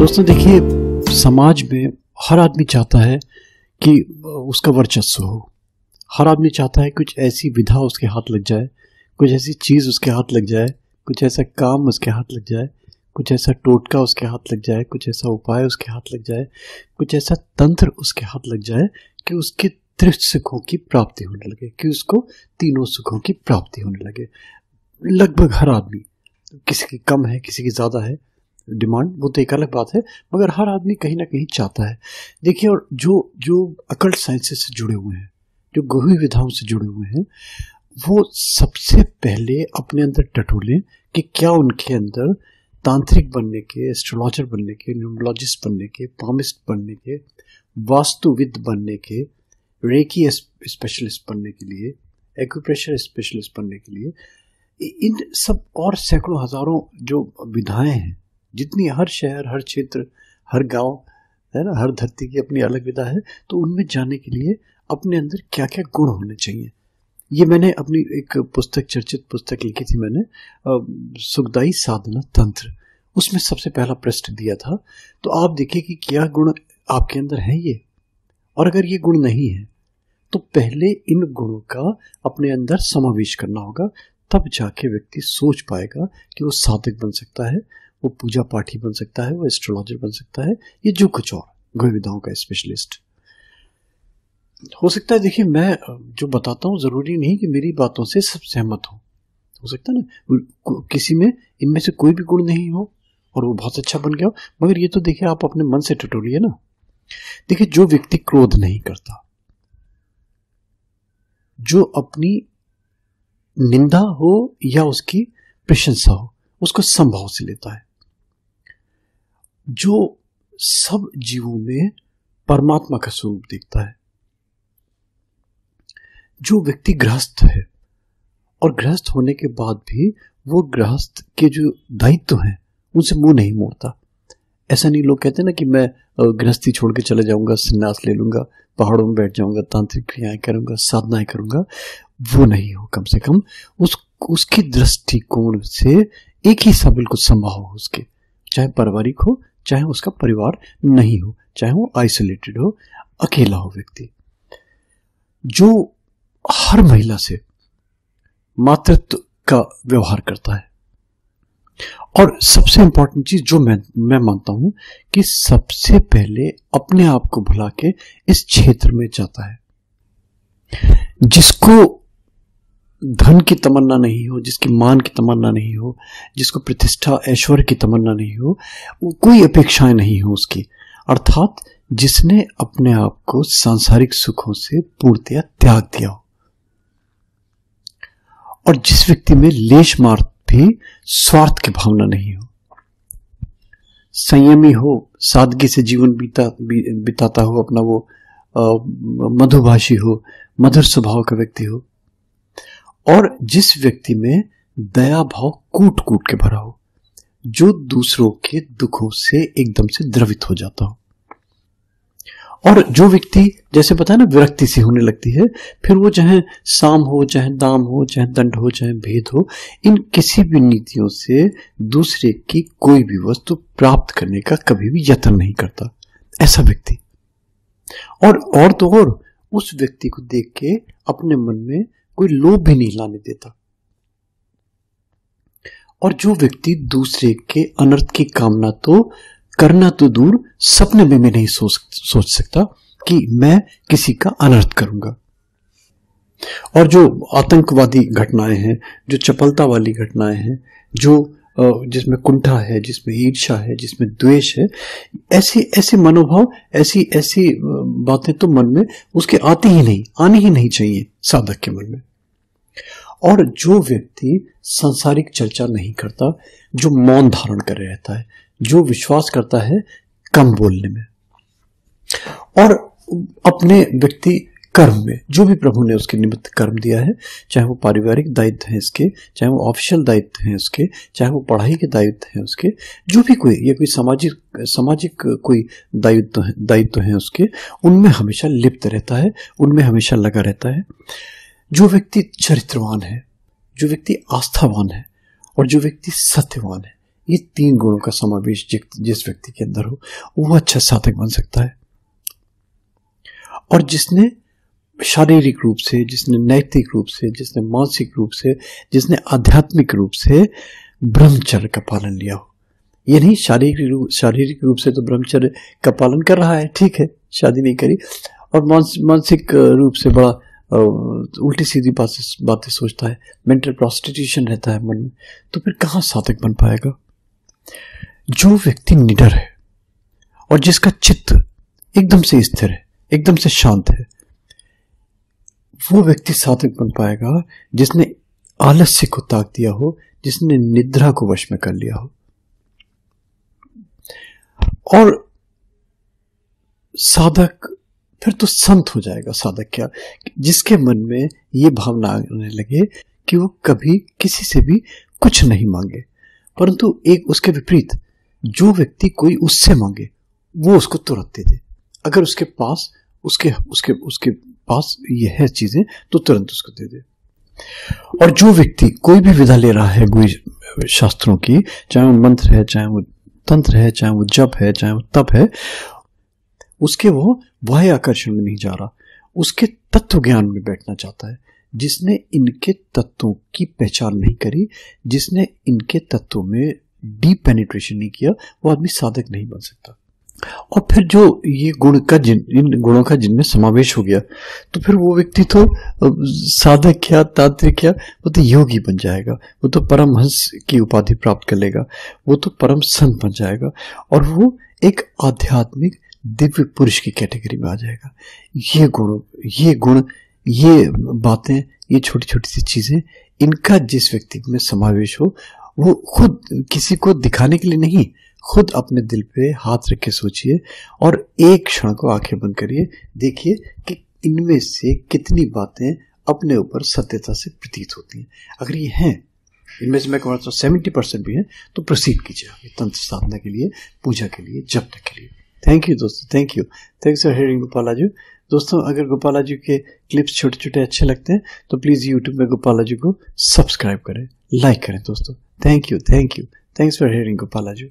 दोस्तों देखिए समाज में हर आदमी चाहता है कि उसका वर्चस्व हो हर आदमी चाहता है कुछ ऐसी विधा उसके हाथ लग जाए कुछ ऐसी चीज़ उसके हाथ लग जाए कुछ ऐसा काम उसके हाथ लग जाए कुछ ऐसा टोटका उसके हाथ लग जाए कुछ ऐसा उपाय उसके हाथ लग जाए कुछ ऐसा तंत्र उसके हाथ लग जाए कि उसके त्रिष्ट सुखों की प्राप्ति होने लगे कि उसको तीनों सुखों की प्राप्ति होने लगे लगभग हर आदमी किसी की कम है किसी की ज़्यादा है डिमांड वो तो एक अलग बात है मगर हर आदमी कहीं ना कहीं चाहता है देखिए और जो जो अकल्ट साइंसेस से जुड़े हुए हैं जो गहरी विधाओं से जुड़े हुए हैं वो सबसे पहले अपने अंदर टटोलें कि क्या उनके अंदर तांत्रिक बनने के एस्ट्रोलॉजर बनने के न्यूमोलॉजिस्ट बनने के पामिस्ट बनने के वास्तुविद बनने के रेकी स्पेशलिस्ट बनने के लिए एक्यूप्रेशर स्पेशलिस्ट बनने के लिए इन सब और सैकड़ों हज़ारों जो विधाएं हैं जितनी हर शहर हर क्षेत्र हर गांव है ना हर धरती की अपनी अलग विधा है तो उनमें जाने के लिए अपने अंदर क्या क्या गुण होने चाहिए ये मैंने अपनी एक पुस्तक चर्चित पुस्तक लिखी थी मैंने सुखदाई साधना तंत्र उसमें सबसे पहला प्रश्न दिया था तो आप देखिए कि क्या गुण आपके अंदर है ये और अगर ये गुण नहीं है तो पहले इन गुणों का अपने अंदर समावेश करना होगा तब जाके व्यक्ति सोच पाएगा कि वो साधक बन सकता है वो पूजा पाठी बन सकता है वो एस्ट्रोलॉजर बन सकता है ये जो कुछ और गोविदाओं का स्पेशलिस्ट हो सकता है देखिए मैं जो बताता हूँ ज़रूरी नहीं कि मेरी बातों से सब सहमत हो हो सकता है ना किसी में इनमें से कोई भी गुण नहीं हो और वो बहुत अच्छा बन गया हो मगर ये तो देखिए आप अपने मन से टटोरी ना देखिए जो व्यक्ति क्रोध नहीं करता जो अपनी निंदा हो या उसकी प्रशंसा हो उसको संभाव से लेता है जो सब जीवों में परमात्मा का स्वरूप देखता है जो व्यक्ति गृहस्थ है और गृहस्थ होने के बाद भी वो गृहस्थ के जो दायित्व हैं उनसे मुंह नहीं मोड़ता ऐसा नहीं लोग कहते ना कि मैं गृहस्थी छोड़ के चले जाऊंगा संन्यास ले लूंगा पहाड़ों में बैठ जाऊंगा तांत्रिक क्रियाएं करूंगा साधनाएं करूंगा वो नहीं हो कम से कम उस उसकी दृष्टिकोण से एक ही सब बिल्कुल संभव हो उसके चाहे पारिवारिक हो चाहे उसका परिवार नहीं हो चाहे वो आइसोलेटेड हो अकेला हो व्यक्ति जो हर महिला से मातृत्व का व्यवहार करता है और सबसे इंपॉर्टेंट चीज जो मैं मैं मानता हूं कि सबसे पहले अपने आप को भुला के इस क्षेत्र में जाता है जिसको धन की तमन्ना नहीं हो जिसकी मान की तमन्ना नहीं हो जिसको प्रतिष्ठा ऐश्वर्य की तमन्ना नहीं हो वो कोई अपेक्षाएं नहीं हो उसकी अर्थात जिसने अपने आप को सांसारिक सुखों से पूर्तिया त्याग दिया हो और जिस व्यक्ति में लेश मार्ग भी स्वार्थ की भावना नहीं हो संयमी हो सादगी से जीवन बीता बिताता हो अपना वो मधुभाषी हो मधुर स्वभाव का व्यक्ति हो और जिस व्यक्ति में दया भाव कूट कूट के भरा हो जो दूसरों के दुखों से एकदम से द्रवित हो जाता हो और जो व्यक्ति जैसे पता है ना विरक्ति सी होने लगती है फिर वो चाहे साम हो चाहे दाम हो चाहे दंड हो चाहे भेद हो इन किसी भी नीतियों से दूसरे की कोई भी वस्तु प्राप्त करने का कभी भी यत्न नहीं करता ऐसा व्यक्ति और और तो और उस व्यक्ति को देख के अपने मन में कोई लोभ भी नहीं लाने देता और जो व्यक्ति दूसरे के अनर्थ की कामना तो करना तो दूर सपने में भी नहीं सोच सोच सकता कि मैं किसी का अनर्थ करूंगा और जो आतंकवादी घटनाएं हैं जो चपलता वाली घटनाएं हैं जो जिसमें कुंठा है जिसमें ईर्षा है जिसमें द्वेष है ऐसे ऐसे मनोभाव ऐसी ऐसी बातें तो मन में उसके आती ही नहीं आनी ही नहीं चाहिए साधक के मन में और जो व्यक्ति सांसारिक चर्चा नहीं करता जो मौन धारण कर रहता है जो विश्वास करता है कम बोलने में और अपने व्यक्ति कर्म में जो भी प्रभु ने उसके निमित्त कर्म दिया है चाहे वो पारिवारिक दायित्व है इसके चाहे वो ऑफिशियल दायित्व है उसके चाहे वो पढ़ाई के दायित्व है उसके जो भी कोई या कोई सामाजिक सामाजिक कोई दायित्व दायित्व है उसके उनमें हमेशा लिप्त रहता है उनमें हमेशा लगा रहता है जो व्यक्ति चरित्रवान है जो व्यक्ति आस्थावान है और जो व्यक्ति सत्यवान है ये तीन गुणों का समावेश जिस व्यक्ति के अंदर हो वो अच्छा साधक बन सकता है और जिसने शारीरिक रूप से जिसने नैतिक रूप से जिसने मानसिक रूप से जिसने आध्यात्मिक रूप से ब्रह्मचर्य का पालन लिया हो ये नहीं शारीरिक रूप शारीरिक रूप से तो ब्रह्मचर्य का पालन कर रहा है ठीक है शादी नहीं करी और मानसिक रूप से बड़ा उल्टी सीधी बातें बातें सोचता है मेंटल प्रोस्टिट्यूशन रहता है मन में तो फिर कहाँ साधक बन पाएगा जो व्यक्ति निडर है और जिसका चित्त एकदम से स्थिर है एकदम से शांत है वो व्यक्ति साधक बन पाएगा जिसने आलस्य को ताक दिया हो जिसने निद्रा को वश में कर लिया हो और साधक फिर तो संत हो जाएगा साधक क्या जिसके मन में ये भावना आने लगे कि वो कभी किसी से भी कुछ नहीं मांगे परंतु एक उसके विपरीत जो व्यक्ति कोई उससे मांगे वो उसको तुरंत दे दे अगर उसके पास उसके उसके उसके पास ये है चीजें तो तुरंत उसको दे दे और जो व्यक्ति कोई भी विधा ले रहा है गुई शास्त्रों की चाहे वो मंत्र है चाहे वो तंत्र है चाहे वो जप है चाहे वो तप है उसके वो वह आकर्षण में नहीं जा रहा उसके तत्व ज्ञान में बैठना चाहता है जिसने इनके तत्वों की पहचान नहीं करी जिसने इनके तत्वों में डीप पेनिट्रेशन नहीं किया वो आदमी साधक नहीं बन सकता और फिर जो ये गुण का जिन इन गुणों का जिनमें समावेश हो गया तो फिर वो व्यक्ति तो साधक क्या तांत्रिक क्या वो तो योगी बन जाएगा वो तो परमहंस की उपाधि प्राप्त कर लेगा वो तो परम संत बन जाएगा और वो एक आध्यात्मिक दिव्य पुरुष की कैटेगरी में आ जाएगा ये गुण ये गुण ये बातें ये छोटी छोटी सी चीज़ें इनका जिस व्यक्ति में समावेश हो वो खुद किसी को दिखाने के लिए नहीं खुद अपने दिल पे हाथ रख के सोचिए और एक क्षण को आंखें बंद करिए देखिए कि इनमें से कितनी बातें अपने ऊपर सत्यता से प्रतीत होती हैं अगर ये हैं इनमें से मैं कहता हूँ सेवेंटी परसेंट भी हैं तो प्रोसीड कीजिए तंत्र साधना के लिए पूजा के लिए जप के लिए थैंक यू दोस्तों thank you thanks for hearing Gopala ji दोस्तों अगर गोपाला जी के क्लिप्स छोटे छोटे अच्छे लगते हैं तो प्लीज़ यूट्यूब में जी को सब्सक्राइब करें लाइक करें दोस्तों thank you thank you thanks for hearing Gopala ji